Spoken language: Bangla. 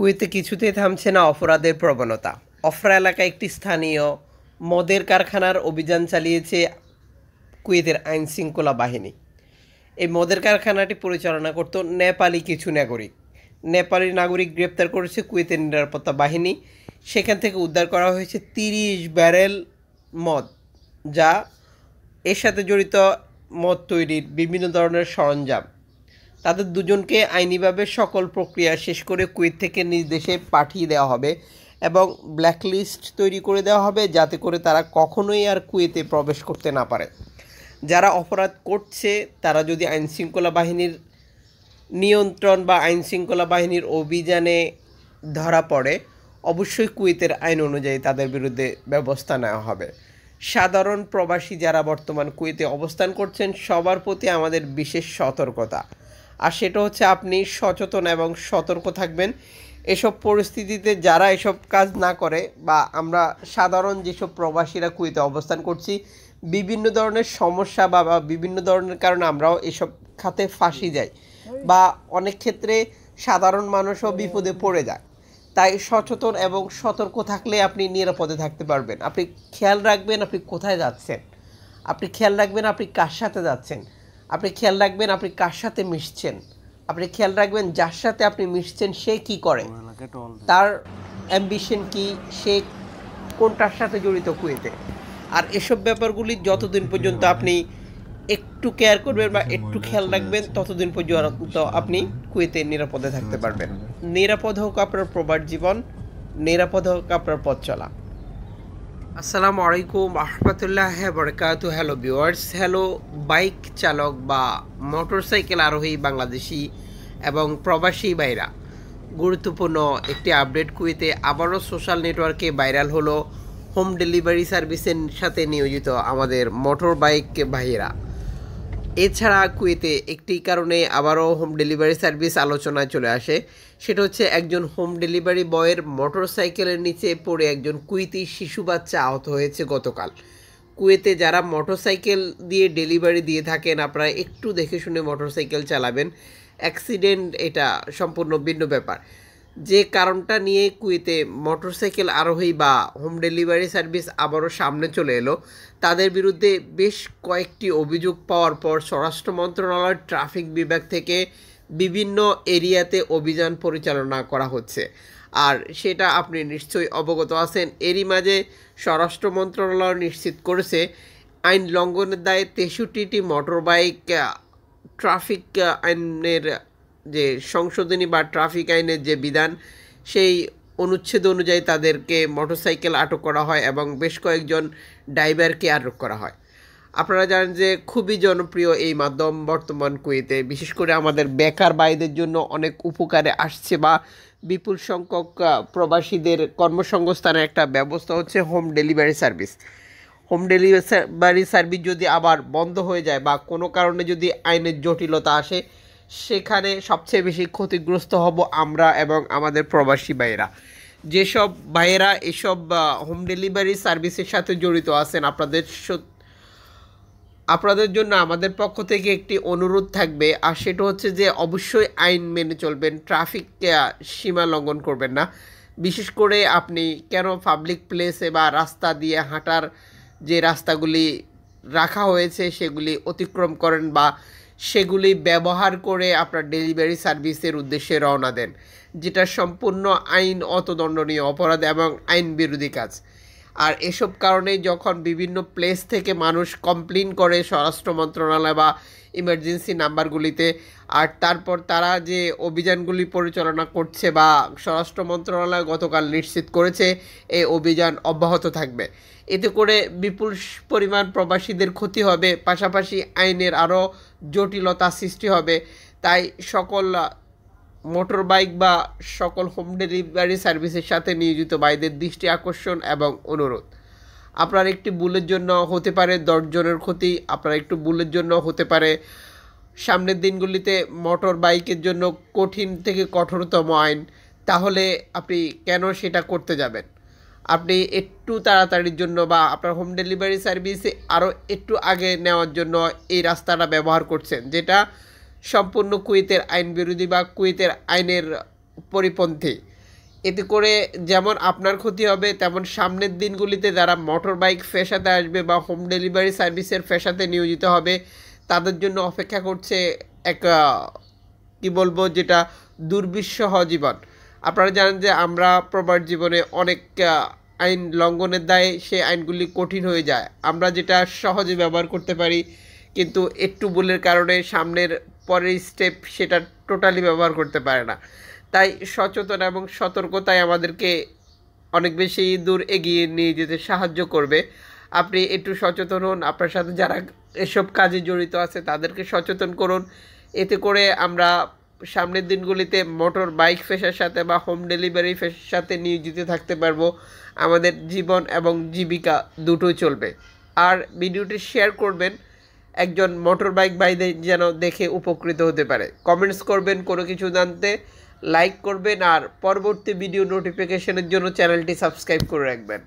কুয়েতে কিছুতেই থামছে না অপরাধের প্রবণতা অফরা এলাকায় একটি স্থানীয় মদের কারখানার অভিযান চালিয়েছে কুয়েতের আইন শৃঙ্খলা বাহিনী এই মদের কারখানাটি পরিচালনা করত নেপালি কিছু নাগরিক নেপালি নাগরিক গ্রেপ্তার করেছে কুয়েতের নিরাপত্তা বাহিনী সেখান থেকে উদ্ধার করা হয়েছে তিরিশ ব্যারেল মদ যা এর সাথে জড়িত মদ তৈরির বিভিন্ন ধরনের সরঞ্জাম তাদের দুজনকে আইনিভাবে সকল প্রক্রিয়া শেষ করে কুয়েত থেকে নিজ দেশে পাঠিয়ে দেওয়া হবে এবং ব্ল্যাকলিস্ট তৈরি করে দেওয়া হবে যাতে করে তারা কখনোই আর কুয়েতে প্রবেশ করতে না পারে যারা অপরাধ করছে তারা যদি আইনশৃঙ্খলা বাহিনীর নিয়ন্ত্রণ বা আইনশৃঙ্খলা বাহিনীর অভিযানে ধরা পড়ে অবশ্যই কুয়েতের আইন অনুযায়ী তাদের বিরুদ্ধে ব্যবস্থা নেওয়া হবে সাধারণ প্রবাসী যারা বর্তমান কুয়েতে অবস্থান করছেন সবার প্রতি আমাদের বিশেষ সতর্কতা আর সেটা হচ্ছে আপনি সচেতন এবং সতর্ক থাকবেন এসব পরিস্থিতিতে যারা এসব কাজ না করে বা আমরা সাধারণ যেসব প্রবাসীরা কুয়েতে অবস্থান করছি বিভিন্ন ধরনের সমস্যা বা বিভিন্ন ধরনের কারণে আমরাও এসব খাতে ফাঁসি যাই বা অনেক ক্ষেত্রে সাধারণ মানুষও বিপদে পড়ে যায় তাই সচেতন এবং সতর্ক থাকলে আপনি নিরাপদে থাকতে পারবেন আপনি খেয়াল রাখবেন আপনি কোথায় যাচ্ছেন আপনি খেয়াল রাখবেন আপনি কার সাথে যাচ্ছেন আপনি খেয়াল রাখবেন আপনি কার সাথে মিশছেন আপনি খেয়াল রাখবেন যার সাথে আপনি মিশছেন সে কি করে তার অ্যাম্বিশন কি সে কোনটার সাথে জড়িত কুয়েতে আর এসব ব্যাপারগুলি যতদিন পর্যন্ত আপনি একটু কেয়ার করবেন বা আচ্ছা, একটু খেয়াল রাখবেন ততদিন পর্যন্ত আপনি কুয়েতে নিরাপদে থাকতে আচ্ছা, পারবেন আচ্ছা। নিরাপদ হোক আপনার প্রবাদ জীবন নিরাপদ হোক আপনার পথ চলা আসসালামু আলাইকুম আহমতুল্লাহ বরকাত হ্যালো ভিওয়ার্স হ্যালো বাইক চালক বা মোটরসাইকেল আরোহী বাংলাদেশি এবং প্রবাসী বাইরা গুরুত্বপূর্ণ একটি আপডেট কুইতে আবারও সোশ্যাল নেটওয়ার্কে ভাইরাল হলো হোম ডেলিভারি সার্ভিসের সাথে নিয়োজিত আমাদের মোটর বাইক বাহিরা এছাড়া কুয়েতে একটি কারণে আবারও হোম ডেলিভারি সার্ভিস আলোচনায় চলে আসে সেটা হচ্ছে একজন হোম ডেলিভারি বয়ের মোটর সাইকেলের নিচে পড়ে একজন কুয়েতি শিশু বাচ্চা আহত হয়েছে গতকাল কুয়েতে যারা মোটরসাইকেল দিয়ে ডেলিভারি দিয়ে থাকেন আপনারা একটু দেখে শুনে মোটরসাইকেল চালাবেন অ্যাক্সিডেন্ট এটা সম্পূর্ণ ভিন্ন ব্যাপার যে কারণটা নিয়ে কুয়েতে মোটরসাইকেল আরোহী বা হোম ডেলিভারি সার্ভিস আবারও সামনে চলে এলো তাদের বিরুদ্ধে বেশ কয়েকটি অভিযোগ পাওয়ার পর স্বরাষ্ট্র মন্ত্রণালয়ের ট্রাফিক বিভাগ থেকে বিভিন্ন এরিয়াতে অভিযান পরিচালনা করা হচ্ছে আর সেটা আপনি নিশ্চয়ই অবগত আছেন এরই মাঝে স্বরাষ্ট্র মন্ত্রণালয় নিশ্চিত করেছে আইন লঙ্ঘনের দায়ে তেষট্টিটি মোটর বাইক ট্রাফিক আইনের যে সংশোধনী বা ট্রাফিক আইনের যে বিধান সেই অনুচ্ছেদ অনুযায়ী তাদেরকে মোটরসাইকেল আটক করা হয় এবং বেশ কয়েকজন ড্রাইভারকে আটক করা হয় আপনারা জানেন যে খুবই জনপ্রিয় এই মাধ্যম বর্তমান কুয়েতে বিশেষ করে আমাদের বেকার বাইদের জন্য অনেক উপকারে আসছে বা বিপুল সংখ্যক প্রবাসীদের কর্মসংস্থানের একটা ব্যবস্থা হচ্ছে home delivery service home delivery service যদি আবার বন্ধ হয়ে যায় বা কোনো কারণে যদি আইনের জটিলতা আসে সেখানে সবচেয়ে বেশি ক্ষতিগ্রস্ত হব আমরা এবং আমাদের প্রবাসী ভাইয়েরা যেসব ভাইয়েরা এসব হোম ডেলিভারি সার্ভিসের সাথে জড়িত আছেন আপনাদের আপনাদের জন্য আমাদের পক্ষ থেকে একটি অনুরোধ থাকবে আর সেটা হচ্ছে যে অবশ্যই আইন মেনে চলবেন ট্রাফিক সীমা লঙ্ঘন করবেন না বিশেষ করে আপনি কেন পাবলিক প্লেসে বা রাস্তা দিয়ে হাঁটার যে রাস্তাগুলি রাখা হয়েছে সেগুলি অতিক্রম করেন বা সেগুলি ব্যবহার করে আপনার ডেলিভারি সার্ভিসের উদ্দেশ্যে রওনা দেন যেটা সম্পূর্ণ আইন অতদণ্ডনীয় অপরাধ এবং আইন বিরোধী কাজ আর এসব কারণে যখন বিভিন্ন প্লেস থেকে মানুষ কমপ্লেন করে স্বরাষ্ট্র মন্ত্রণালয় বা ইমার্জেন্সি নাম্বারগুলিতে আর তারপর তারা যে অভিযানগুলি পরিচালনা করছে বা স্বরাষ্ট্র মন্ত্রণালয় গতকাল নিশ্চিত করেছে এই অভিযান অব্যাহত থাকবে এতে করে বিপুল পরিমাণ প্রবাসীদের ক্ষতি হবে পাশাপাশি আইনের আরও জটিলতা সৃষ্টি হবে তাই সকল মোটর বাইক বা সকল হোম ডেলিভারি সার্ভিসের সাথে নিয়োজিত বাইদের দৃষ্টি আকর্ষণ এবং অনুরোধ আপনার একটি বুলের জন্য হতে পারে দশজনের ক্ষতি আপনার একটু বুলের জন্য হতে পারে সামনের দিনগুলিতে মোটর বাইকের জন্য কঠিন থেকে কঠোরতম আইন তাহলে আপনি কেন সেটা করতে যাবেন আপনি একটু তাড়াতাড়ির জন্য বা আপনার হোম ডেলিভারি সার্ভিস আরও একটু আগে নেওয়ার জন্য এই রাস্তাটা ব্যবহার করছেন যেটা সম্পূর্ণ কুয়েতের আইন বিরোধী বা কুয়েতের আইনের পরিপন্থী এতে করে যেমন আপনার ক্ষতি হবে তেমন সামনের দিনগুলিতে যারা মোটর বাইক ফেসাতে আসবে বা হোম ডেলিভারি সার্ভিসের ফেসাতে নিয়োজিত হবে তাদের জন্য অপেক্ষা করছে এক কি বলবো যেটা দুর্বিশ্বহ জীবন আপনারা জানেন যে আমরা প্রবার জীবনে অনেক আইন লঙ্ঘনের দায়ে সে আইনগুলি কঠিন হয়ে যায় আমরা যেটা সহজে ব্যবহার করতে পারি কিন্তু একটু ভুলের কারণে সামনের পরের স্টেপ সেটা টোটালি ব্যবহার করতে পারে না তাই সচেতন এবং সতর্কতায় আমাদেরকে অনেক বেশি দূর এগিয়ে নিয়ে যেতে সাহায্য করবে আপনি একটু সচেতন হন আপনার সাথে যারা এসব কাজে জড়িত আছে তাদেরকে সচেতন করুন এতে করে আমরা সামনের দিনগুলিতে মোটর বাইক ফেসার সাথে বা হোম ডেলিভারি ফেসার সাথে নিয়োজিত থাকতে পারবো আমাদের জীবন এবং জীবিকা দুটোই চলবে আর ভিডিওটি শেয়ার করবেন একজন মোটর বাইক বাইদের যেন দেখে উপকৃত হতে পারে কমেন্টস করবেন কোনো কিছু জানতে লাইক করবেন আর পরবর্তী ভিডিও নোটিফিকেশনের জন্য চ্যানেলটি সাবস্ক্রাইব করে রাখবেন